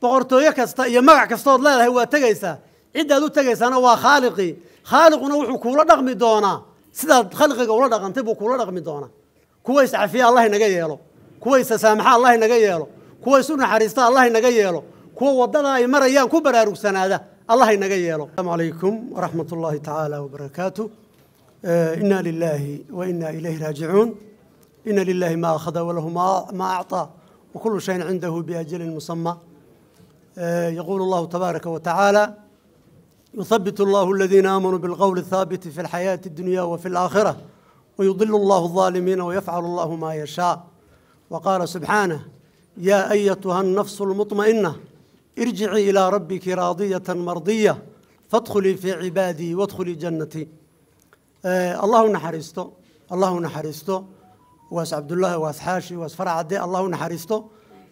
boqortooyo kasta iyo magac kastood leedahay waa tegaysaa ciddaad u tegaysaana waa khaaliqii khaaliquna wuxuu kuula dhaqmi doonaa sidaad khalqiga ula dhaqantay buu kuula dhaqmi doonaa kuwa iscafiya allah inaga yeelo kuwa isasaamaxa allah inaga yeelo kuwa isu naxariista allah inaga yeelo kuwa waddada ay marayaan ku baraarugsanaada allah inaga yeelo asalaamu calaykum waraxmat ullaahi tacaala wabarakaatu eh, inna lilaahi wa inna ilayhi raajicuun ina lilaahi ma akhada walahu ma acطaa wa kulu shayin cindahu biajalin musama آه، يقول الله تبارك وتعالى يثبت الله الذين امنوا بالقول الثابت في الحياه الدنيا وفي الاخره ويضل الله الظالمين ويفعل الله ما يشاء وقال سبحانه يا ايتها النفس المطمئنه ارجعي الى ربك راضيه مرضيه فادخلي في عبادي وادخلي جنتي آه، الله نحرسته الله نحرسته واس عبد الله واس حاشي واس فرع الله نحرسته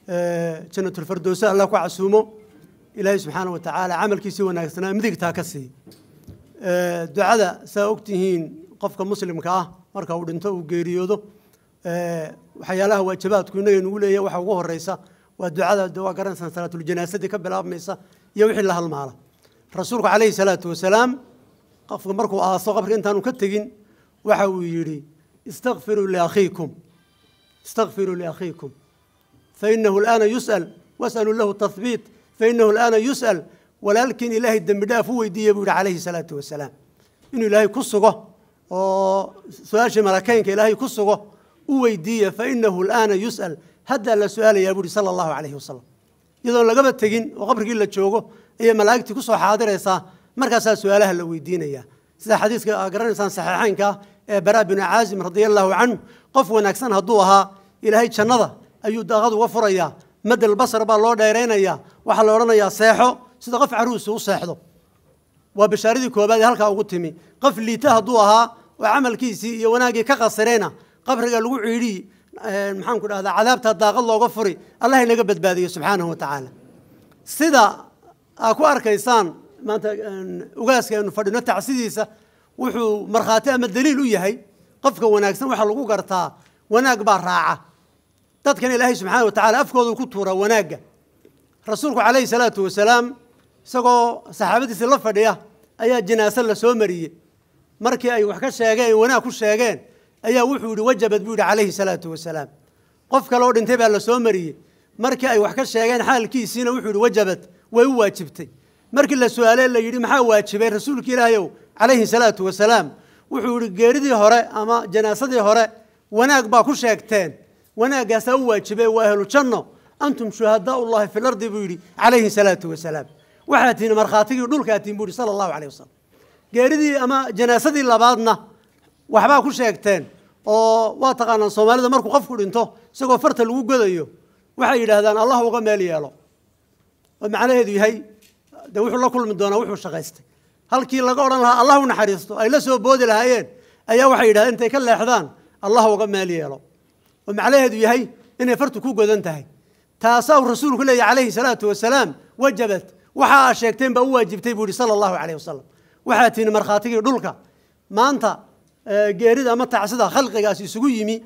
آه، جنة الفردوس الله كعسومه ilaahay subxaana wa tacaala camalkiisii wanaagsanaa midigtaa ka sii ducada saa ogtihiin qofka muslimka ah marka uu dhinto uu geeriyoodo waxyaalaha waajibaadku inaga nugu leeya waxa ugu horeysa waa ducada de waa garanaysan salaatuljanaasadii ka bilaabmaysa iyo wixii la halmaala rasuulku calayhi salaatu wasalaam qofka markuu aaso qabri intaanu ka tegin waxa uu yidhi istakfiruu liakhiikum istakfiruu liakhiikum fainahu alaana yus'al was'aluu lahu tahbiit fainahu alaana yus'al walaalkiin ilaahay dembi dhaaf u weydiiye buu yidhi calayhi salaatu wasalaam inuu ilaahay ku sugo oo su-aashii malakeynka ilaahay ku sugo u weydiiye fainahu alaana yus'al haddaa la su-aalayaa buu yihi sala allahu calayhi wasalam iyadoo lagaba tegin oo qabrigii la joogo ayay malaa'igtii ku soo xaadiraysaa markaasaa su-aalaha la weydiinayaa sida xadiiska aa garanaysaan saxiixaynka ah ee baraa binu caazim radia allahu canhu qof wanaagsan hadduu ahaa ilaahay jannada ayuu daaqad furayaa basar baa loo dheeraynayaa waxaa la odhanayaa seexo sida qof caruusi u seexdo waa bashaaradii koobaad ee halkaa ugu timi qof liita hadduu ahaa oo camalkiisii iyo wanaaggii ka qasirayna qabriga lagu ciidhiyi maxaanku dhahdaa cadaabta daaqad looga furi allah inaga badbaadiyo subxaanahu watacaala sida aa ku arkaysaan maanta ugaaskaynu fadhino tacsidiisa wuxuu markhaati ama daliil u yahay qofka wanaagsan waxaa lagu gartaa wanaag baa raaca dadkan ilaahay subxaana wa tacala afkooda ku tuura wanaagga rasuulku calayhi salaatu wasalaam isagoo saxaabadiisa la fadhiya ayaa jinaase lasoo mariyey markii ay wax ka sheegeen wanaag ku sheegeen ayaa wuxuu yidhi wajabad buu yidhi calayhi salaatu wasalaam qof kaleo oo dhintay baa la mariyey markii ay wax ka sheegeen xaalkiisiina wuxuu yidhi wajabad way u waajibtay markii la su-aalee la yidhi maxaa waajibay rasuulka ilaahayow calayhi salaatu wasalaam wuxuu yidhi geeridii hore ama janaasadii hore wanaag baa ku sheegteen wanaaggaas u waajibee waa ahlu janno antum shuhadaa ullahi fi lardi buu yidhi calayhi salaatu wasalaam waxaa tihin markhaatigii dhulkaa tihin buu yidhi sala allahu aleyh wasalam geeridii ama janaasadii labaadna waxbaa ku sheegteen oo waa taqaanaan soomaalida markuu qofku dhinto isagoo farta lagu godayo waxay yidhaahdaan allah uga meel yeelo oo macnaheedu yahay dee wuxuu la kulmi doonaa wuxuu shaqaystay halkii laga odhan lahaa allah u naxariisto ay la soo boodi lahaayeen ayaa waxay yidhahdeen intay ka leexdaan allah uga meel yeelo oo macnaheedu yahay inay fartu ku godan tahay taasaa uu rasuulku leeyahy calayhi salaatu wasalaam wajabat waxa aa sheegteen baa u waajibtay buu yihi sala allahu calayh wasalam waxaa tihin markhaatigii dhulka maanta eh, geerida ama tacsida khalqigaas isugu yimi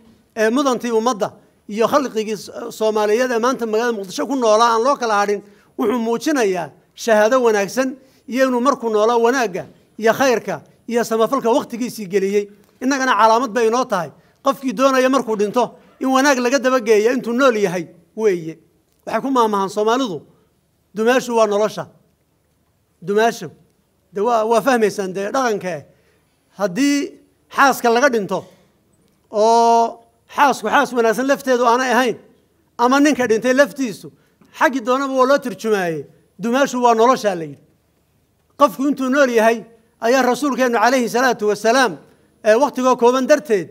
ee mudantii ummadda iyo khalqigii soomaaliyeed ee maanta magaalada muqdisho ku noolaa aan loo kala hadhin wuxuu muujinayaa shahaado wanaagsan iyo inuu markuu noolaa wanaagga iyo khayrka iyo samafalka wakhtigiisii geliyey innagana calaamad bay inoo tahay qofkii doonaya markuu dhinto in wanaag laga dabageeya intuu nool yahay weeye waxay ku maamahaan soomaalidu dumaashu waa nolosha dumaashu de waa waa fahmaysaan dee dhaqankae haddii xaaska laga dhinto oo xaasku xaas wanaagsan lafteedu aanay ahayn ama ninka dhintay laftiisu xaggi doonaba waa loo turjumaayey dumaashu waa noloshaa la yidhi qofku intuu nool yahay ayaa rasuulkeennu calayhi salaatu wasalaam ee wakhtigoo kooban darteed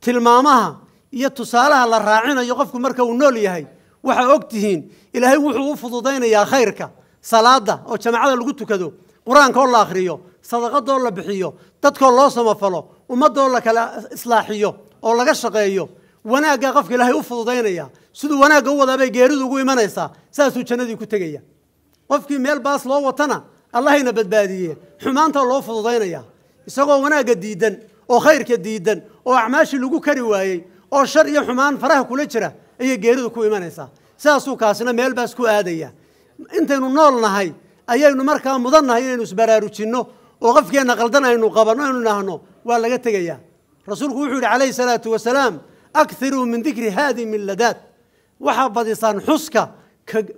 tilmaamaha iyo tusaalaha la raacinayo qofku marka uu nool yahay waxaa og tihiin ilaahay wuxuu u fududaynayaa khayrka salaada oo jamacada lagu tukado qur-aankaoo la akhriyo sadaqadoo la bixiyo dadkoo loo samafalo ummadoo la kala islaaxiyo oo laga shaqeeyo wanaaggaa qofka ilaahay u fududaynaya siduu wanaagga u wadaa bay geeridu ugu imanaysaa saasuu jannadii ku tegaya qofkii meel baas loo watana allahayna badbaadiye xumaanta loo fududaynayaa isagoo wanaagga diidan oo khayrka diidan oo acmaashii lagu kari waayey oo shar iyo xumaan faraha kula jira ayay geeridu ku imanaysaa sidaasuu kaasina meelbaas ku aadaya intaynu nool nahay ayaynu markaa mudannahay inaynu isbaraarujinno oo qofkeenna qaldan aynu qabanno aynu nahno waa laga tegayaa rasuulku wuxuu yidhi calayhi salaatu wasalaam akhiruu min dikri haadimi ladaad waxaa badisaan xuska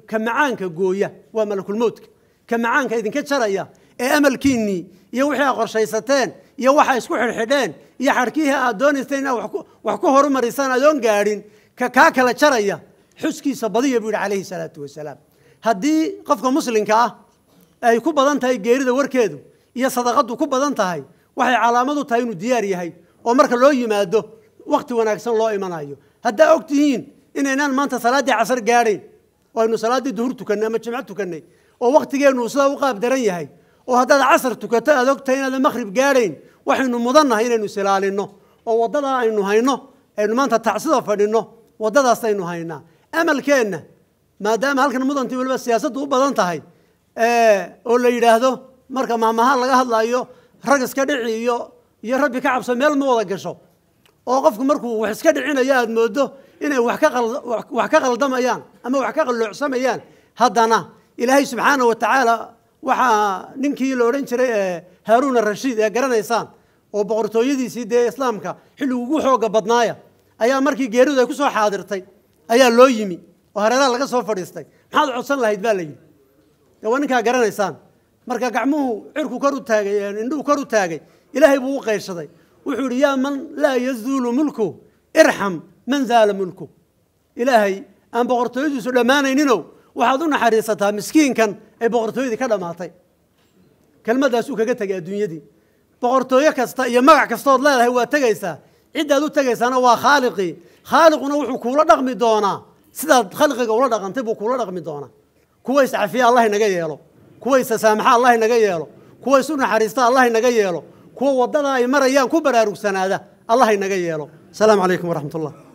ka macaanka gooya waa malakulmowdka ka macaanka idinka jaraya ee amalkiinnii iyo wixii aad qorshaysateen iyo waxa isku xidhxidheen iyo xadhkiihi aad doonaysteen inaad wax wax ku horumarisan adoon gaadhin kaa kala jaraya xuskiisa badiya buu yihi calayhi salaatu wasalaam haddii qofka muslimka ah ay ku badan tahay geerida warkeedu iyo sadaqadu ku badan tahay waxay calaamad u tahay inuu diyaar yahay oo marka loo yimaado waqti wanaagsan loo imanayo haddaa og tihiin inaynaan maanta salaaddii casar gaadhayn oo aynu salaaddii duhur tukannay ama jimco tukannay oo waqtigeennu sidaa u qaab daran yahay oo haddaad casar tukato aad ogtahay tahay inaadan makhrib gaadhayn waxaynu mudannahay inaynu isilaalinno oo waddadaa aynu hayno aynu maanta tacsida fadhino waddadaas aynu haynaa amalkeenna maadaama halkan mudantii waliba siyaasaddu u badan tahay oo la yidhaahdo marka mahmahaan laga hadlaayo rag iska dhici iyo iyo rabbi ka cabso meel ma wada gasho oo qofku markuu wax iska dhicinayo aada mooddo inay wax ka qaldamayaan ama wax ka qalloocsamayaan haddana ilaahay subxaana wa tacaala waxaa ninkii la odhan jiray haaruuna arashiid ee garanaysaan oo boqortooyadiisii dee islaamka xilli ugu xooga badnaaya ayaa markii geeridu ay ku soo xaadirtay ayaa loo yimi oo hareeraha laga soo fadhiistay maxaad codsan lahayd baa la yidhi waa ninkaa garanaysaan marka gacmuhu cirku kor u taagay indhuhu kor u taagay ilaahay buu u qayshaday wuxuu yidhi yaa man laa yazuulu mulku irxam man zaala mulku ilaahay aan boqortooyadiisu dhammaanayninoo waxaad u naxariisataa miskiinkan ay boqortooyadii ka dhammaatay kelmaddaasuu kaga tegay adduunyadii boqortooyo kasta iyo magac kastood leedahay waa tegaysaa ciddaad u tegaysaana waa khaaliqii khaaliquna wuxuu kuula dhaqmi doonaa sidaad khalqiga ula dhaqantay buu kuula dhaqmi doonaa kuwa iscafiya allah inaga yeelo kuwa isasaamaxa allah inaga yeelo kuwa isu naxariista allah inaga yeelo kuwa waddada ay marayaan ku baraarugsanaada allah inaga yeelo asalaamu calaykum waraxmatullah